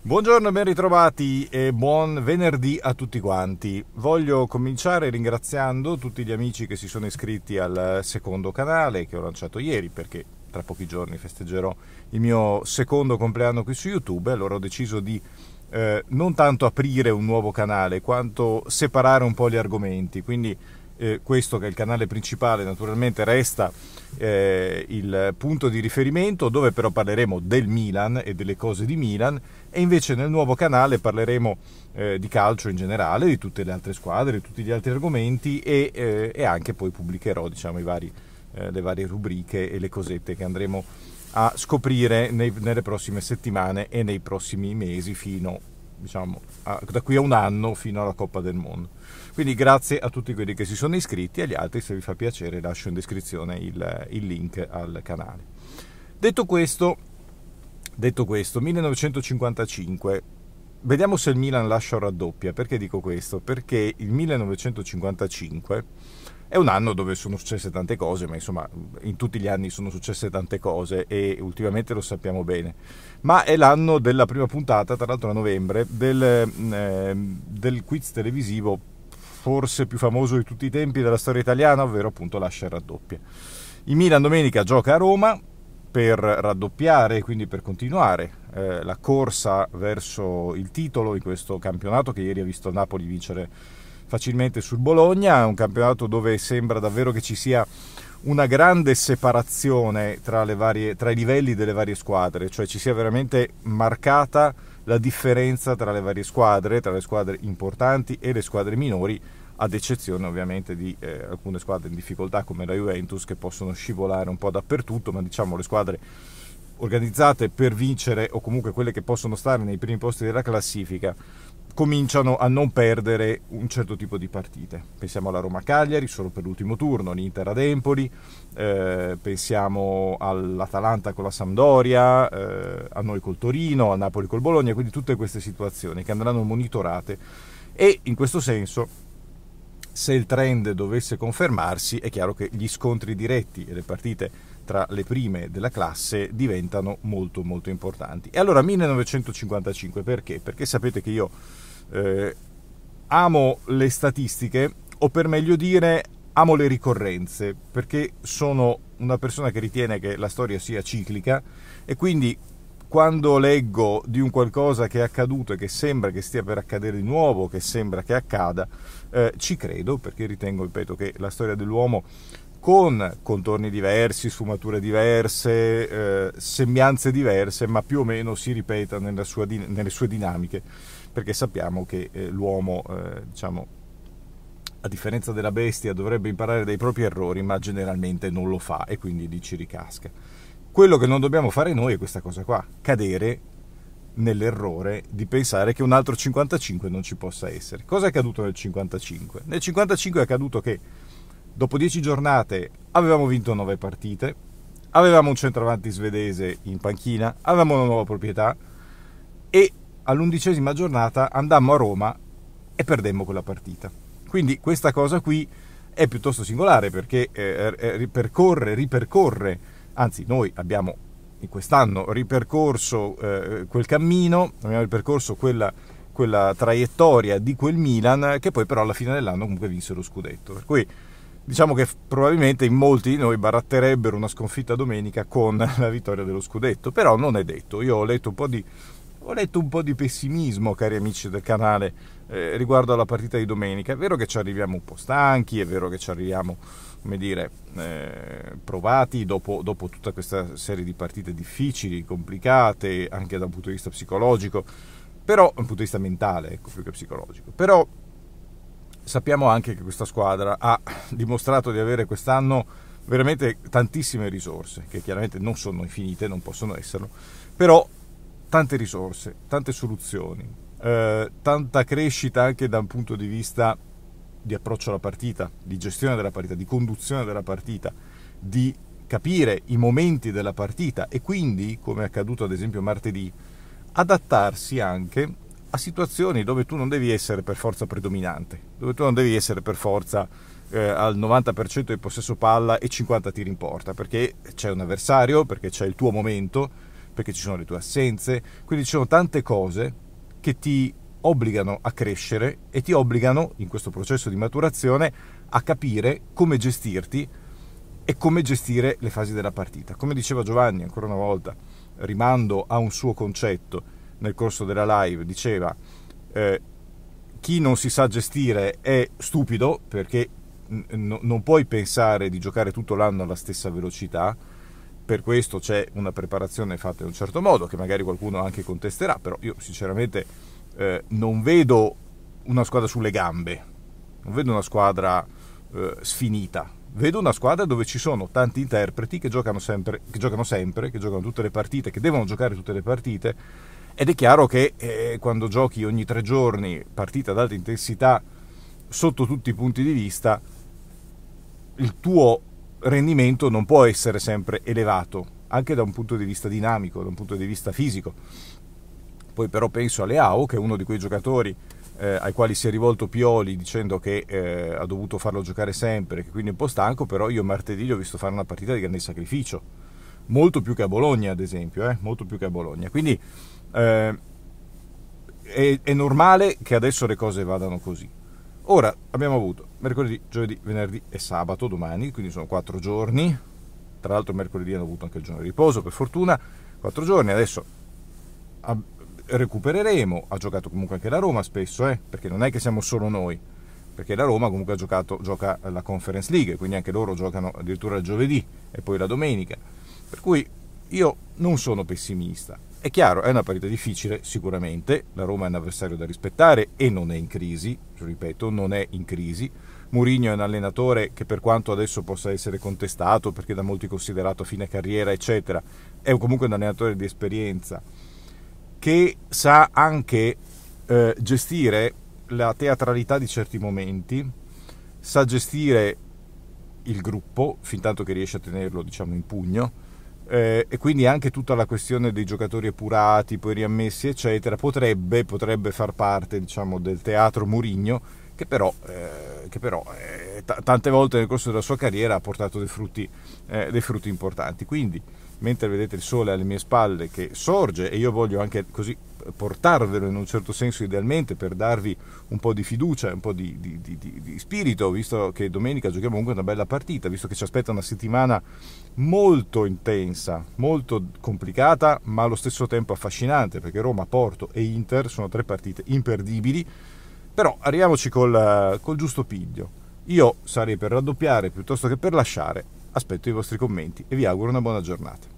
Buongiorno, e ben ritrovati e buon venerdì a tutti quanti. Voglio cominciare ringraziando tutti gli amici che si sono iscritti al secondo canale che ho lanciato ieri perché tra pochi giorni festeggerò il mio secondo compleanno qui su YouTube, allora ho deciso di eh, non tanto aprire un nuovo canale quanto separare un po' gli argomenti, quindi eh, questo che è il canale principale naturalmente resta eh, il punto di riferimento dove però parleremo del Milan e delle cose di Milan e invece nel nuovo canale parleremo eh, di calcio in generale, di tutte le altre squadre, di tutti gli altri argomenti e, eh, e anche poi pubblicherò diciamo, vari, eh, le varie rubriche e le cosette che andremo a scoprire nei, nelle prossime settimane e nei prossimi mesi fino a diciamo, a, da qui a un anno fino alla Coppa del Mondo. Quindi grazie a tutti quelli che si sono iscritti e agli altri se vi fa piacere lascio in descrizione il, il link al canale. Detto questo, detto questo, 1955, vediamo se il Milan lascia o raddoppia. Perché dico questo? Perché il 1955 è un anno dove sono successe tante cose, ma insomma in tutti gli anni sono successe tante cose e ultimamente lo sappiamo bene. Ma è l'anno della prima puntata, tra l'altro a novembre, del, eh, del quiz televisivo forse più famoso di tutti i tempi della storia italiana, ovvero appunto Lascia e raddoppia. Il Milan domenica gioca a Roma per raddoppiare, quindi per continuare eh, la corsa verso il titolo in questo campionato che ieri ha visto Napoli vincere facilmente sul Bologna, un campionato dove sembra davvero che ci sia una grande separazione tra, varie, tra, i livelli delle varie squadre, cioè ci sia veramente marcata la differenza tra le varie squadre, tra le squadre importanti e le squadre minori, ad eccezione ovviamente di eh, alcune squadre in difficoltà come la Juventus che possono scivolare un po' dappertutto, ma diciamo le squadre organizzate per vincere o comunque quelle che possono stare nei primi posti della classifica cominciano a non perdere un certo tipo di partite. Pensiamo alla Roma-Cagliari solo per l'ultimo turno, l'Inter ad Empoli, eh, pensiamo all'Atalanta con la Sampdoria, eh, a noi col Torino, a Napoli col Bologna, quindi tutte queste situazioni che andranno monitorate e in questo senso se il trend dovesse confermarsi è chiaro che gli scontri diretti e le partite tra le prime della classe diventano molto molto importanti. E allora 1955 perché? Perché sapete che io eh, amo le statistiche, o per meglio dire, amo le ricorrenze, perché sono una persona che ritiene che la storia sia ciclica e quindi quando leggo di un qualcosa che è accaduto e che sembra che stia per accadere di nuovo, che sembra che accada, eh, ci credo perché ritengo, ripeto, che la storia dell'uomo con contorni diversi, sfumature diverse, eh, sembianze diverse, ma più o meno si ripeta sua, nelle sue dinamiche, perché sappiamo che eh, l'uomo, eh, diciamo, a differenza della bestia, dovrebbe imparare dai propri errori, ma generalmente non lo fa e quindi lì ci ricasca. Quello che non dobbiamo fare noi è questa cosa qua, cadere nell'errore di pensare che un altro 55 non ci possa essere. Cosa è accaduto nel 55? Nel 55 è accaduto che Dopo 10 giornate avevamo vinto 9 partite, avevamo un centravanti svedese in panchina, avevamo una nuova proprietà e all'undicesima giornata andammo a Roma e perdemmo quella partita. Quindi questa cosa qui è piuttosto singolare perché eh, er, eh, ripercorre, ripercorre, anzi noi abbiamo in quest'anno ripercorso eh, quel cammino, abbiamo ripercorso quella, quella traiettoria di quel Milan che poi però alla fine dell'anno comunque vinse lo scudetto. Per cui diciamo che probabilmente in molti di noi baratterebbero una sconfitta domenica con la vittoria dello scudetto, però non è detto. Io ho letto un po' di, un po di pessimismo, cari amici del canale, eh, riguardo alla partita di domenica. È vero che ci arriviamo un po' stanchi, è vero che ci arriviamo, come dire, eh, provati dopo, dopo tutta questa serie di partite difficili, complicate, anche da un punto di vista psicologico, però, un punto di vista mentale, ecco, più che psicologico. Però sappiamo anche che questa squadra ha dimostrato di avere quest'anno veramente tantissime risorse, che chiaramente non sono infinite, non possono esserlo, però tante risorse, tante soluzioni, eh, tanta crescita anche da un punto di vista di approccio alla partita, di gestione della partita, di conduzione della partita, di capire i momenti della partita e quindi, come è accaduto ad esempio martedì, adattarsi anche a situazioni dove tu non devi essere per forza predominante, dove tu non devi essere per forza eh, al 90% di possesso palla e 50 tiri in porta, perché c'è un avversario, perché c'è il tuo momento, perché ci sono le tue assenze, quindi ci sono tante cose che ti obbligano a crescere e ti obbligano in questo processo di maturazione a capire come gestirti e come gestire le fasi della partita. Come diceva Giovanni ancora una volta, rimando a un suo concetto, nel corso della live diceva eh, chi non si sa gestire è stupido perché n- non puoi pensare di giocare tutto l'anno alla stessa velocità, per questo c'è una preparazione fatta in un certo modo che magari qualcuno anche contesterà, però io sinceramente eh, non vedo una squadra sulle gambe, non vedo una squadra eh, sfinita, vedo una squadra dove ci sono tanti interpreti che giocano sempre, che giocano sempre, che giocano tutte le partite, che devono giocare tutte le partite ed è chiaro che eh, quando giochi ogni tre giorni partita ad alta intensità sotto tutti i punti di vista, il tuo rendimento non può essere sempre elevato, anche da un punto di vista dinamico, da un punto di vista fisico. Poi però penso a Leao, che è uno di quei giocatori eh, ai quali si è rivolto Pioli dicendo che eh, ha dovuto farlo giocare sempre, che quindi è un po' stanco, però io martedì gli ho visto fare una partita di grande sacrificio molto più che a Bologna, ad esempio, eh? molto più che a Bologna. Quindi eh, è, è, normale che adesso le cose vadano così. Ora abbiamo avuto mercoledì, giovedì, venerdì e sabato, domani, quindi sono quattro giorni. Tra l'altro mercoledì hanno avuto anche il giorno di riposo, per fortuna, quattro giorni. Adesso a, recupereremo, ha giocato comunque anche la Roma spesso, eh? perché non è che siamo solo noi, perché la Roma comunque ha giocato, gioca la Conference League, quindi anche loro giocano addirittura il giovedì e poi la domenica per cui io non sono pessimista. È chiaro, è una partita difficile sicuramente, la Roma è un avversario da rispettare e non è in crisi, ripeto, non è in crisi. Mourinho è un allenatore che per quanto adesso possa essere contestato perché da molti considerato fine carriera, eccetera, è comunque un allenatore di esperienza che sa anche eh, gestire la teatralità di certi momenti, sa gestire il gruppo, fin tanto che riesce a tenerlo diciamo in pugno eh, e quindi anche tutta la questione dei giocatori appurati, poi riammessi, eccetera, potrebbe, potrebbe far parte diciamo, del teatro Murigno, che però, eh, che però eh, t- tante volte nel corso della sua carriera ha portato dei frutti, eh, dei frutti importanti. Quindi, mentre vedete il sole alle mie spalle che sorge, e io voglio anche così portarvelo in un certo senso idealmente per darvi un po' di fiducia, un po' di, di, di, di spirito, visto che domenica giochiamo comunque una bella partita, visto che ci aspetta una settimana molto intensa, molto complicata, ma allo stesso tempo affascinante, perché Roma, Porto e Inter sono tre partite imperdibili, però arriviamoci col, col giusto piglio. Io sarei per raddoppiare piuttosto che per lasciare. Aspetto i vostri commenti e vi auguro una buona giornata.